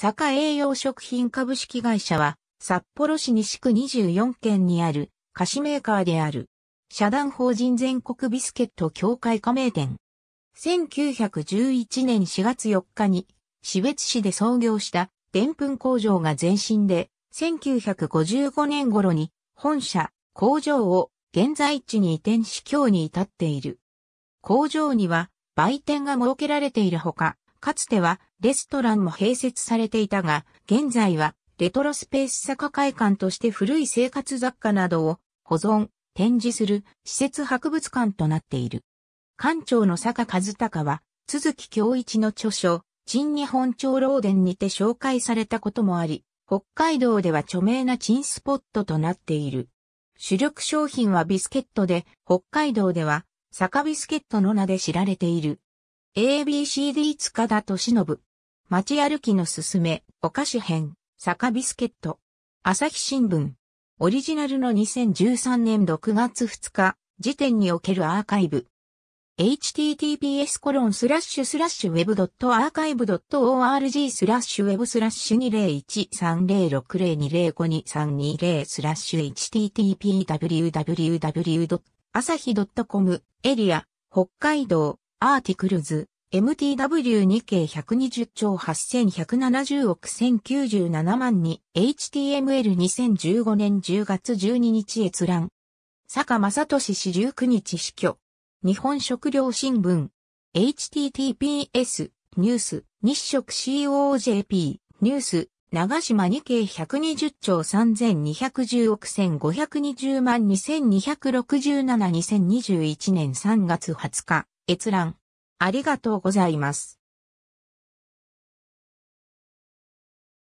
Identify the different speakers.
Speaker 1: 坂栄
Speaker 2: 養食品株式会社は、札幌市西区24県にある菓子メーカーである、社団法人全国ビスケット協会加盟店。1911年4月4日に、市別市で創業した、でんぷん工場が前身で、1955年頃に、本社、工場を現在地に移転し今日に至っている。工場には、売店が設けられているほか、かつてはレストランも併設されていたが、現在はレトロスペース坂会館として古い生活雑貨などを保存、展示する施設博物館となっている。館長の坂和隆は、鈴木京一の著書、陳日本長老伝にて紹介されたこともあり、北海道では著名な陳スポットとなっている。主力商品はビスケットで、北海道では、坂ビスケットの名で知られている。ABCD 塚田敏信。街歩きのすすめ、お菓子編、坂ビスケット。朝日新聞。オリジナルの2013年6月2日、時点におけるアーカイブ。https コロンスラッシュスラッシュ web.archive.org スラッシュ web スラッシュ2013060205232スラッシュ http www. 朝日 .com エリア北海道アーティクルズ、MTW 2 k 120兆8170億1097万に HTML2015 年10月12日閲覧。坂正俊氏19日死去。日本食料新聞。https ニュース日食 COJP ニュース長島2系120兆3210億1520万2267 2021年3月20日。閲覧。
Speaker 1: ありがとうございます。